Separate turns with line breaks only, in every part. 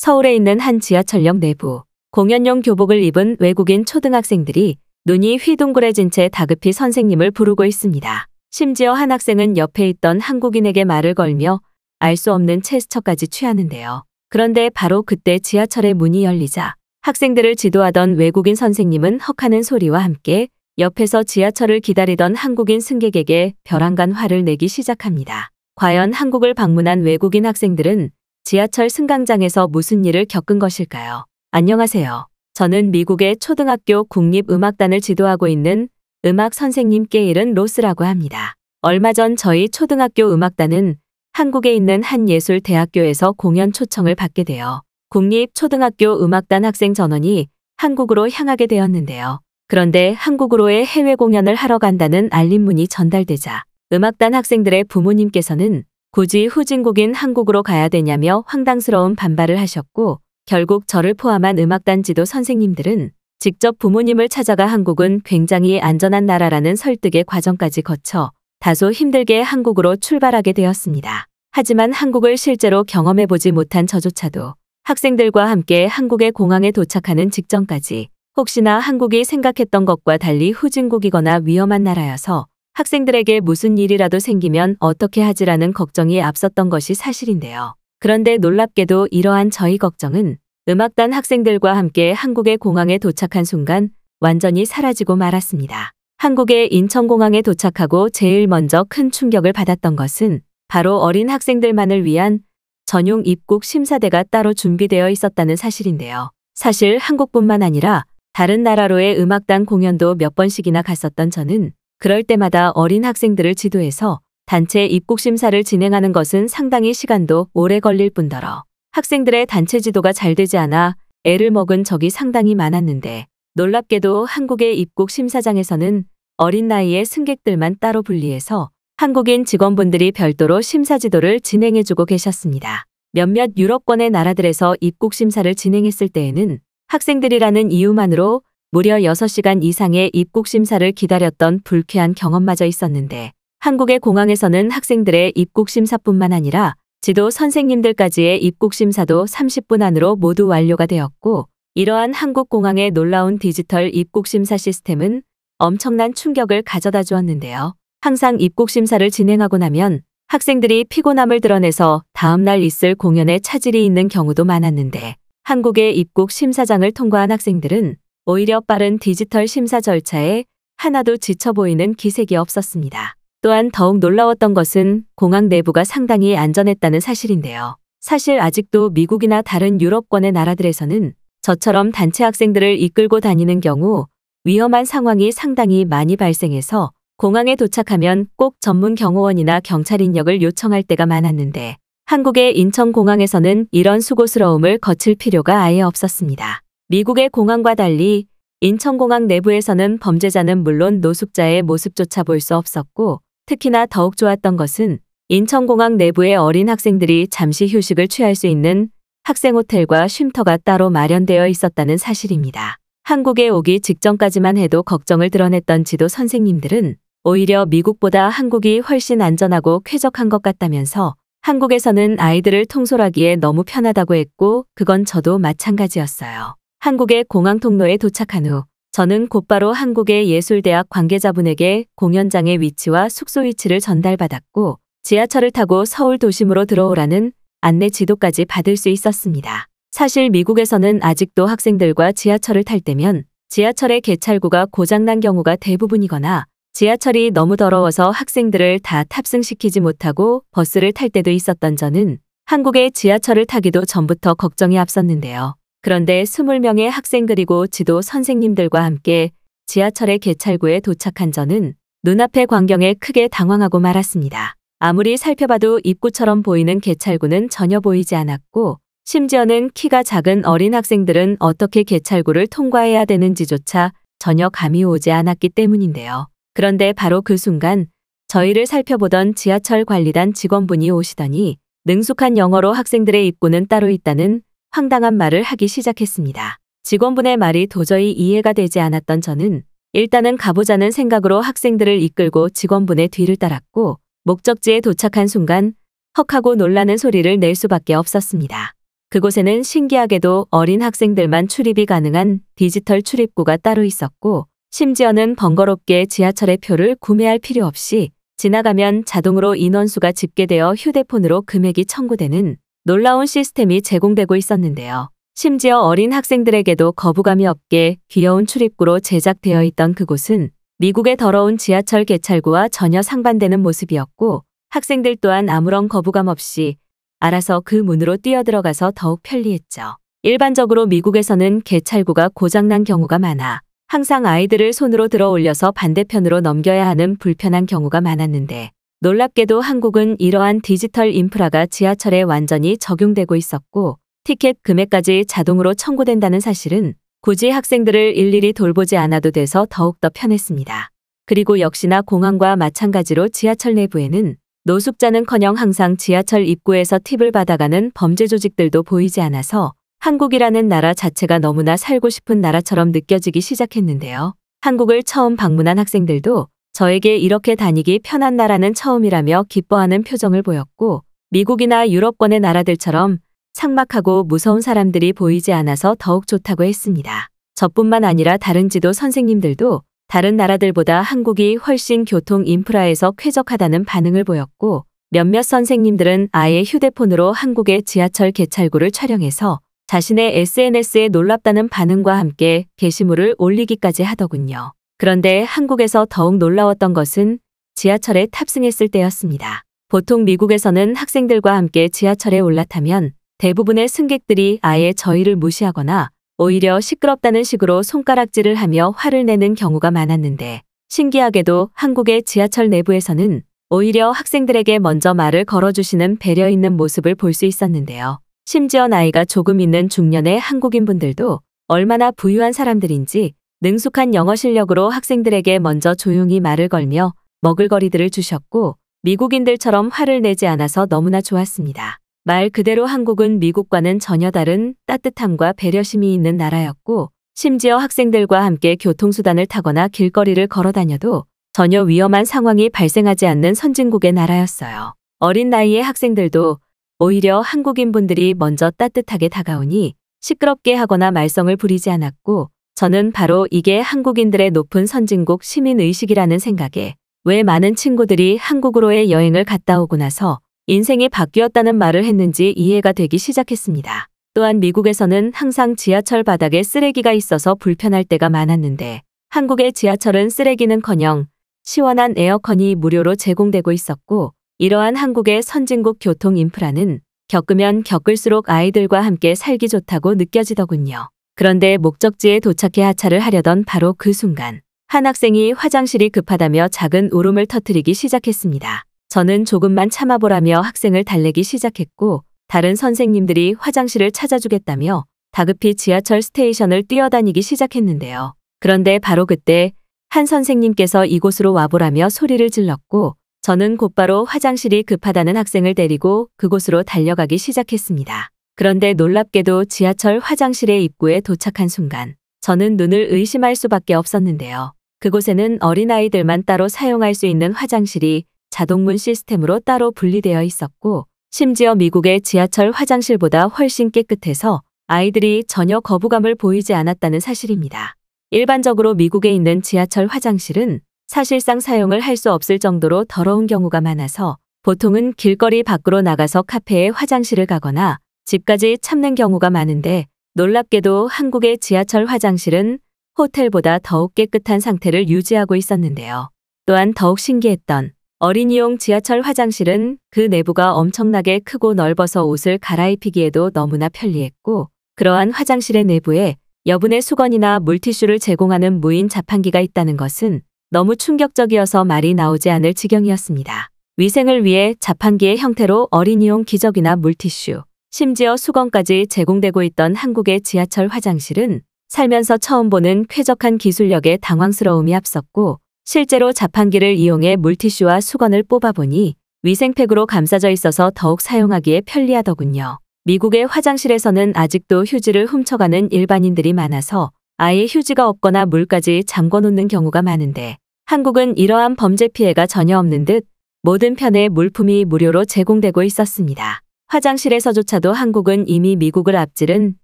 서울에 있는 한 지하철역 내부 공연용 교복을 입은 외국인 초등학생들이 눈이 휘둥그레진 채 다급히 선생님을 부르고 있습니다. 심지어 한 학생은 옆에 있던 한국인에게 말을 걸며 알 수 없는 체스처까지 취하는데요. 그런데 바로 그때 지하철의 문이 열리자 학생들을 지도하던 외국인 선생님은 헉하는 소리와 함께 옆에서 지하철을 기다리던 한국인 승객에게 벼랑간 화를 내기 시작합니다. 과연 한국을 방문한 외국인 학생들은 지하철 승강장에서 무슨 일을 겪은 것일까요? 안녕하세요. 저는 미국의 초등학교 국립음악단을 지도하고 있는 음악 선생님께 이른 로스라고 합니다. 얼마 전 저희 초등학교 음악단은 한국에 있는 한 예술 대학교에서 공연 초청을 받게 되어 국립초등학교 음악단 학생 전원이 한국으로 향하게 되었는데요. 그런데 한국으로의 해외 공연을 하러 간다는 알림문이 전달되자 음악단 학생들의 부모님께서는 굳이 후진국인 한국으로 가야 되냐며 황당스러운 반발을 하셨고 결국 저를 포함한 음악단 지도 선생님들은 직접 부모님을 찾아가 한국은 굉장히 안전한 나라라는 설득의 과정까지 거쳐 다소 힘들게 한국으로 출발하게 되었습니다. 하지만 한국을 실제로 경험해보지 못한 저조차도 학생들과 함께 한국의 공항에 도착하는 직전까지 혹시나 한국이 생각했던 것과 달리 후진국이거나 위험한 나라여서 학생들에게 무슨 일이라도 생기면 어떻게 하지라는 걱정이 앞섰던 것이 사실인데요. 그런데 놀랍게도 이러한 저희 걱정은 음악단 학생들과 함께 한국의 공항에 도착한 순간 완전히 사라지고 말았습니다. 한국의 인천공항에 도착하고 제일 먼저 큰 충격을 받았던 것은 바로 어린 학생들만을 위한 전용 입국 심사대가 따로 준비되어 있었다는 사실인데요. 사실 한국뿐만 아니라 다른 나라로의 음악단 공연도 몇 번씩이나 갔었던 저는 그럴 때마다 어린 학생들을 지도해서 단체 입국 심사를 진행하는 것은 상당히 시간도 오래 걸릴 뿐더러 학생들의 단체 지도가 잘 되지 않아 애를 먹은 적이 상당히 많았는데 놀랍게도 한국의 입국 심사장에서는 어린 나이의 승객들만 따로 분리해서 한국인 직원분들이 별도로 심사 지도를 진행해주고 계셨습니다. 몇몇 유럽권의 나라들에서 입국 심사를 진행했을 때에는 학생들이라는 이유만으로 무려 6시간 이상의 입국 심사를 기다렸던 불쾌한 경험마저 있었는데 한국의 공항에서는 학생들의 입국 심사뿐만 아니라 지도 선생님들까지의 입국 심사도 30분 안으로 모두 완료가 되었고 이러한 한국 공항의 놀라운 디지털 입국 심사 시스템은 엄청난 충격을 가져다 주었는데요. 항상 입국 심사를 진행하고 나면 학생들이 피곤함을 드러내서 다음날 있을 공연에 차질이 있는 경우도 많았는데 한국의 입국 심사장을 통과한 학생들은 오히려 빠른 디지털 심사 절차에 하나도 지쳐 보이는 기색이 없었습니다. 또한 더욱 놀라웠던 것은 공항 내부가 상당히 안전했다는 사실인데요. 사실 아직도 미국이나 다른 유럽권의 나라들에서는 저처럼 단체 학생들을 이끌고 다니는 경우 위험한 상황이 상당히 많이 발생해서 공항에 도착하면 꼭 전문 경호원이나 경찰 인력을 요청할 때가 많았는데 한국의 인천공항에서는 이런 수고스러움을 거칠 필요가 아예 없었습니다. 미국의 공항과 달리 인천공항 내부에서는 범죄자는 물론 노숙자의 모습조차 볼 수 없었고 특히나 더욱 좋았던 것은 인천공항 내부의 어린 학생들이 잠시 휴식을 취할 수 있는 학생 호텔과 쉼터가 따로 마련되어 있었다는 사실입니다. 한국에 오기 직전까지만 해도 걱정을 드러냈던 지도 선생님들은 오히려 미국보다 한국이 훨씬 안전하고 쾌적한 것 같다면서 한국에서는 아이들을 통솔하기에 너무 편하다고 했고 그건 저도 마찬가지였어요. 한국의 공항 통로에 도착한 후 저는 곧바로 한국의 예술대학 관계자분에게 공연장의 위치와 숙소 위치를 전달받았고 지하철을 타고 서울 도심으로 들어오라는 안내 지도까지 받을 수 있었습니다. 사실 미국에서는 아직도 학생들과 지하철을 탈 때면 지하철의 개찰구가 고장난 경우가 대부분이거나 지하철이 너무 더러워서 학생들을 다 탑승시키지 못하고 버스를 탈 때도 있었던 저는 한국의 지하철을 타기도 전부터 걱정이 앞섰는데요. 그런데 20명의 학생 그리고 지도 선생님들과 함께 지하철의 개찰구에 도착한 저는 눈앞의 광경에 크게 당황하고 말았습니다. 아무리 살펴봐도 입구처럼 보이는 개찰구는 전혀 보이지 않았고 심지어는 키가 작은 어린 학생들은 어떻게 개찰구를 통과해야 되는지조차 전혀 감이 오지 않았기 때문인데요. 그런데 바로 그 순간 저희를 살펴보던 지하철 관리단 직원분이 오시더니 능숙한 영어로 학생들의 입구는 따로 있다는 황당한 말을 하기 시작했습니다. 직원분의 말이 도저히 이해가 되지 않았던 저는 일단은 가보자는 생각으로 학생들을 이끌고 직원분의 뒤를 따랐고 목적지에 도착한 순간 헉하고 놀라는 소리를 낼 수밖에 없었습니다. 그곳에는 신기하게도 어린 학생들만 출입이 가능한 디지털 출입구가 따로 있었고 심지어는 번거롭게 지하철의 표를 구매할 필요 없이 지나가면 자동으로 인원수가 집계되어 휴대폰으로 금액이 청구되는 놀라운 시스템이 제공되고 있었는데요. 심지어 어린 학생들에게도 거부감이 없게 귀여운 출입구로 제작되어 있던 그곳은 미국의 더러운 지하철 개찰구와 전혀 상반되는 모습이었고 학생들 또한 아무런 거부감 없이 알아서 그 문으로 뛰어들어가서 더욱 편리했죠. 일반적으로 미국에서는 개찰구가 고장난 경우가 많아 항상 아이들을 손으로 들어 올려서 반대편으로 넘겨야 하는 불편한 경우가 많았는데 놀랍게도 한국은 이러한 디지털 인프라가 지하철에 완전히 적용되고 있었고 티켓 금액까지 자동으로 청구된다는 사실은 굳이 학생들을 일일이 돌보지 않아도 돼서 더욱더 편했습니다. 그리고 역시나 공항과 마찬가지로 지하철 내부에는 노숙자는커녕 항상 지하철 입구에서 팁을 받아가는 범죄 조직들도 보이지 않아서 한국이라는 나라 자체가 너무나 살고 싶은 나라처럼 느껴지기 시작했는데요. 한국을 처음 방문한 학생들도 저에게 이렇게 다니기 편한 나라는 처음이라며 기뻐하는 표정을 보였고 미국이나 유럽권의 나라들처럼 상막하고 무서운 사람들이 보이지 않아서 더욱 좋다고 했습니다. 저뿐만 아니라 다른 지도 선생님들도 다른 나라들보다 한국이 훨씬 교통 인프라에서 쾌적하다는 반응을 보였고 몇몇 선생님들은 아예 휴대폰으로 한국의 지하철 개찰구를 촬영해서 자신의 SNS에 놀랍다는 반응과 함께 게시물을 올리기까지 하더군요. 그런데 한국에서 더욱 놀라웠던 것은 지하철에 탑승했을 때였습니다. 보통 미국에서는 학생들과 함께 지하철에 올라타면 대부분의 승객들이 아예 저희를 무시하거나 오히려 시끄럽다는 식으로 손가락질을 하며 화를 내는 경우가 많았는데 신기하게도 한국의 지하철 내부에서는 오히려 학생들에게 먼저 말을 걸어주시는 배려 있는 모습을 볼 수 있었는데요. 심지어 나이가 조금 있는 중년의 한국인분들도 얼마나 부유한 사람들인지 능숙한 영어 실력으로 학생들에게 먼저 조용히 말을 걸며 먹을거리들을 주셨고 미국인들처럼 화를 내지 않아서 너무나 좋았습니다. 말 그대로 한국은 미국과는 전혀 다른 따뜻함과 배려심이 있는 나라였고 심지어 학생들과 함께 교통수단을 타거나 길거리를 걸어 다녀도 전혀 위험한 상황이 발생하지 않는 선진국의 나라였어요. 어린 나이의 학생들도 오히려 한국인분들이 먼저 따뜻하게 다가오니 시끄럽게 하거나 말썽을 부리지 않았고 저는 바로 이게 한국인들의 높은 선진국 시민의식이라는 생각에 왜 많은 친구들이 한국으로의 여행을 갔다 오고 나서 인생이 바뀌었다는 말을 했는지 이해가 되기 시작했습니다. 또한 미국에서는 항상 지하철 바닥에 쓰레기가 있어서 불편할 때가 많았는데 한국의 지하철은 쓰레기는커녕 시원한 에어컨이 무료로 제공되고 있었고 이러한 한국의 선진국 교통 인프라는 겪으면 겪을수록 아이들과 함께 살기 좋다고 느껴지더군요. 그런데 목적지에 도착해 하차를 하려던 바로 그 순간 한 학생이 화장실이 급하다며 작은 울음을 터뜨리기 시작했습니다. 저는 조금만 참아보라며 학생을 달래기 시작했고 다른 선생님들이 화장실을 찾아주겠다며 다급히 지하철 스테이션을 뛰어다니기 시작했는데요. 그런데 바로 그때 한 선생님께서 이곳으로 와보라며 소리를 질렀고 저는 곧바로 화장실이 급하다는 학생을 데리고 그곳으로 달려가기 시작했습니다. 그런데 놀랍게도 지하철 화장실의 입구에 도착한 순간 저는 눈을 의심할 수밖에 없었는데요. 그곳에는 어린아이들만 따로 사용할 수 있는 화장실이 자동문 시스템으로 따로 분리되어 있었고 심지어 미국의 지하철 화장실보다 훨씬 깨끗해서 아이들이 전혀 거부감을 보이지 않았다는 사실입니다. 일반적으로 미국에 있는 지하철 화장실은 사실상 사용을 할 수 없을 정도로 더러운 경우가 많아서 보통은 길거리 밖으로 나가서 카페에 화장실을 가거나 집까지 참는 경우가 많은데 놀랍게도 한국의 지하철 화장실은 호텔보다 더욱 깨끗한 상태를 유지하고 있었는데요. 또한 더욱 신기했던 어린이용 지하철 화장실은 그 내부가 엄청나게 크고 넓어서 옷을 갈아입히기에도 너무나 편리했고 그러한 화장실의 내부에 여분의 수건이나 물티슈를 제공하는 무인 자판기가 있다는 것은 너무 충격적이어서 말이 나오지 않을 지경이었습니다. 위생을 위해 자판기의 형태로 어린이용 기적이나 물티슈, 심지어 수건까지 제공되고 있던 한국의 지하철 화장실은 살면서 처음 보는 쾌적한 기술력에 당황스러움이 앞섰고 실제로 자판기를 이용해 물티슈와 수건을 뽑아보니 위생팩으로 감싸져 있어서 더욱 사용하기에 편리하더군요. 미국의 화장실에서는 아직도 휴지를 훔쳐가는 일반인들이 많아서 아예 휴지가 없거나 물까지 잠궈놓는 경우가 많은데 한국은 이러한 범죄 피해가 전혀 없는 듯 모든 편의 물품이 무료로 제공되고 있었습니다. 화장실에서조차도 한국은 이미 미국을 앞지른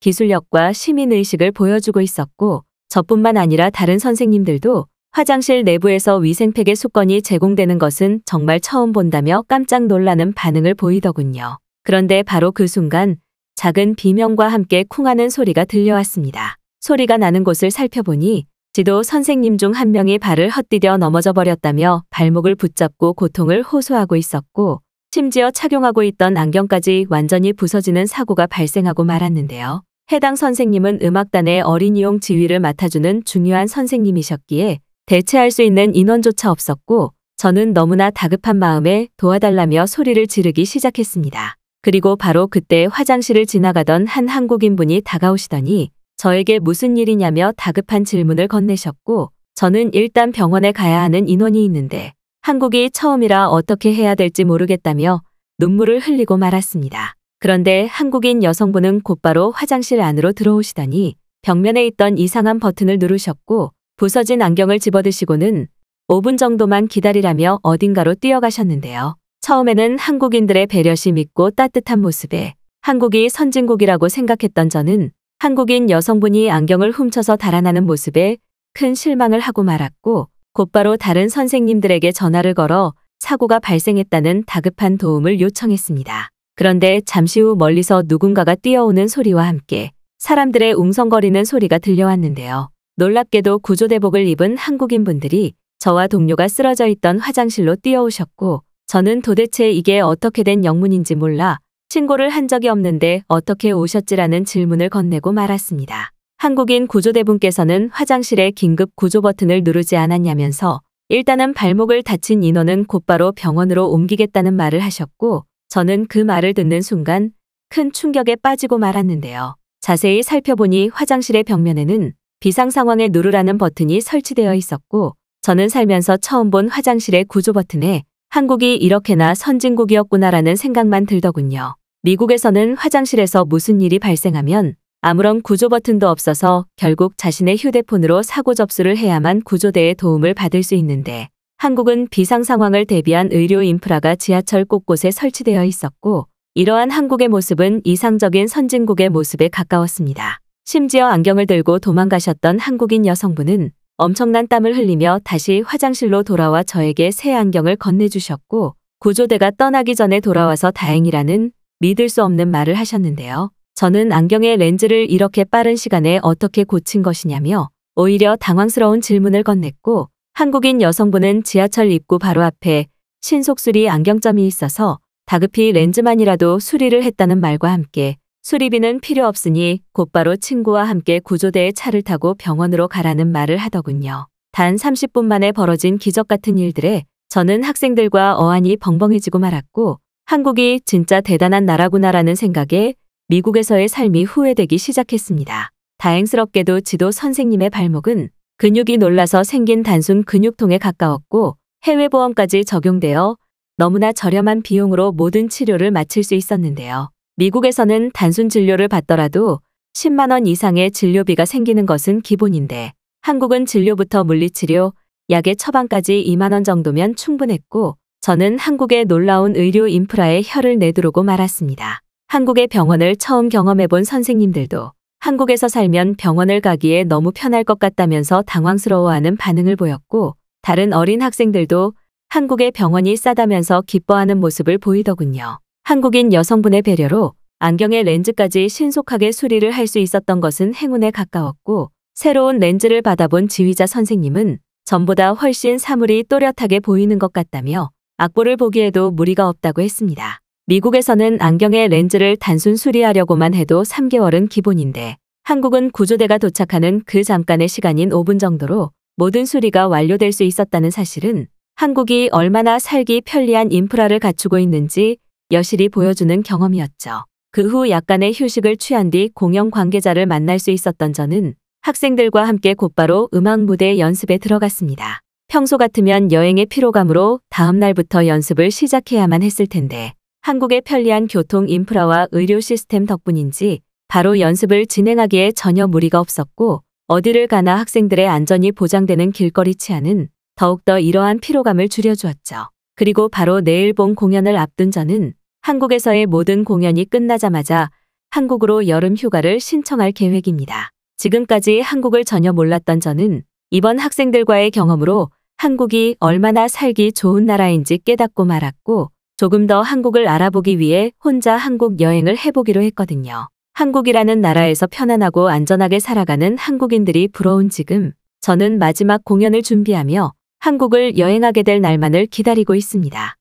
기술력과 시민의식을 보여주고 있었고 저뿐만 아니라 다른 선생님들도 화장실 내부에서 위생팩의 수건이 제공되는 것은 정말 처음 본다며 깜짝 놀라는 반응을 보이더군요. 그런데 바로 그 순간 작은 비명과 함께 쿵하는 소리가 들려왔습니다. 소리가 나는 곳을 살펴보니 지도 선생님 중 한 명이 발을 헛디뎌 넘어져 버렸다며 발목을 붙잡고 고통을 호소하고 있었고 심지어 착용하고 있던 안경까지 완전히 부서지는 사고가 발생하고 말았는데요. 해당 선생님은 음악단의 어린이용 지휘를 맡아주는 중요한 선생님이셨기에 대체할 수 있는 인원조차 없었고 저는 너무나 다급한 마음에 도와달라며 소리를 지르기 시작했습니다. 그리고 바로 그때 화장실을 지나가던 한 한국인분이 다가오시더니 저에게 무슨 일이냐며 다급한 질문을 건네셨고 저는 일단 병원에 가야 하는 인원이 있는데 한국이 처음이라 어떻게 해야 될지 모르겠다며 눈물을 흘리고 말았습니다. 그런데 한국인 여성분은 곧바로 화장실 안으로 들어오시더니 벽면에 있던 이상한 버튼을 누르셨고 부서진 안경을 집어드시고는 5분 정도만 기다리라며 어딘가로 뛰어가셨는데요. 처음에는 한국인들의 배려심 있고 따뜻한 모습에 한국이 선진국이라고 생각했던 저는 한국인 여성분이 안경을 훔쳐서 달아나는 모습에 큰 실망을 하고 말았고 곧바로 다른 선생님들에게 전화를 걸어 사고가 발생했다는 다급한 도움을 요청했습니다. 그런데 잠시 후 멀리서 누군가가 뛰어오는 소리와 함께 사람들의 웅성거리는 소리가 들려왔는데요. 놀랍게도 구조대복을 입은 한국인분들이 저와 동료가 쓰러져 있던 화장실로 뛰어오셨고 저는 도대체 이게 어떻게 된 영문인지 몰라 신고를 한 적이 없는데 어떻게 오셨지라는 질문을 건네고 말았습니다. 한국인 구조대분께서는 화장실에 긴급 구조 버튼을 누르지 않았냐면서 일단은 발목을 다친 인원은 곧바로 병원으로 옮기겠다는 말을 하셨고 저는 그 말을 듣는 순간 큰 충격에 빠지고 말았는데요. 자세히 살펴보니 화장실의 벽면에는 비상 상황에 누르라는 버튼이 설치되어 있었고 저는 살면서 처음 본 화장실의 구조 버튼에 한국이 이렇게나 선진국이었구나라는 생각만 들더군요. 미국에서는 화장실에서 무슨 일이 발생하면 아무런 구조 버튼도 없어서 결국 자신의 휴대폰으로 사고 접수를 해야만 구조대의 도움을 받을 수 있는데 한국은 비상 상황을 대비한 의료 인프라가 지하철 곳곳에 설치되어 있었고 이러한 한국의 모습은 이상적인 선진국의 모습에 가까웠습니다. 심지어 안경을 들고 도망가셨던 한국인 여성분은 엄청난 땀을 흘리며 다시 화장실로 돌아와 저에게 새 안경을 건네주셨고 구조대가 떠나기 전에 돌아와서 다행이라는 믿을 수 없는 말을 하셨는데요. 저는 안경의 렌즈를 이렇게 빠른 시간에 어떻게 고친 것이냐며 오히려 당황스러운 질문을 건넸고 한국인 여성분은 지하철 입구 바로 앞에 신속수리 안경점이 있어서 다급히 렌즈만이라도 수리를 했다는 말과 함께 수리비는 필요 없으니 곧바로 친구와 함께 구조대에 차를 타고 병원으로 가라는 말을 하더군요. 단 30분 만에 벌어진 기적 같은 일들에 저는 학생들과 어안이 벙벙해지고 말았고 한국이 진짜 대단한 나라구나라는 생각에 미국에서의 삶이 후회되기 시작했습니다. 다행스럽게도 지도 선생님의 발목은 근육이 놀라서 생긴 단순 근육통에 가까웠고 해외 보험까지 적용되어 너무나 저렴한 비용으로 모든 치료를 마칠 수 있었는데요. 미국에서는 단순 진료를 받더라도 10만 원 이상의 진료비가 생기는 것은 기본인데 한국은 진료부터 물리치료, 약의 처방까지 2만 원 정도면 충분했고 저는 한국의 놀라운 의료 인프라에 혀를 내두르고 말았습니다. 한국의 병원을 처음 경험해본 선생님들도 한국에서 살면 병원을 가기에 너무 편할 것 같다면서 당황스러워하는 반응을 보였고 다른 어린 학생들도 한국의 병원이 싸다면서 기뻐하는 모습을 보이더군요. 한국인 여성분의 배려로 안경의 렌즈까지 신속하게 수리를 할 수 있었던 것은 행운에 가까웠고 새로운 렌즈를 받아본 지휘자 선생님은 전보다 훨씬 사물이 또렷하게 보이는 것 같다며 악보를 보기에도 무리가 없다고 했습니다. 미국에서는 안경의 렌즈를 단순 수리하려고만 해도 3개월은 기본인데 한국은 구조대가 도착하는 그 잠깐의 시간인 5분 정도로 모든 수리가 완료될 수 있었다는 사실은 한국이 얼마나 살기 편리한 인프라를 갖추고 있는지 여실히 보여주는 경험이었죠. 그 후 약간의 휴식을 취한 뒤 공연 관계자를 만날 수 있었던 저는 학생들과 함께 곧바로 음악 무대 연습에 들어갔습니다. 평소 같으면 여행의 피로감으로 다음 날부터 연습을 시작해야만 했을 텐데 한국의 편리한 교통 인프라와 의료 시스템 덕분인지 바로 연습을 진행하기에 전혀 무리가 없었고 어디를 가나 학생들의 안전이 보장되는 길거리 치안은 더욱더 이러한 피로감을 줄여주었죠. 그리고 바로 내일 본 공연을 앞둔 저는 한국에서의 모든 공연이 끝나자마자 한국으로 여름 휴가를 신청할 계획입니다. 지금까지 한국을 전혀 몰랐던 저는 이번 학생들과의 경험으로 한국이 얼마나 살기 좋은 나라인지 깨닫고 말았고 조금 더 한국을 알아보기 위해 혼자 한국 여행을 해보기로 했거든요. 한국이라는 나라에서 편안하고 안전하게 살아가는 한국인들이 부러운 지금 저는 마지막 공연을 준비하며 한국을 여행하게 될 날만을 기다리고 있습니다.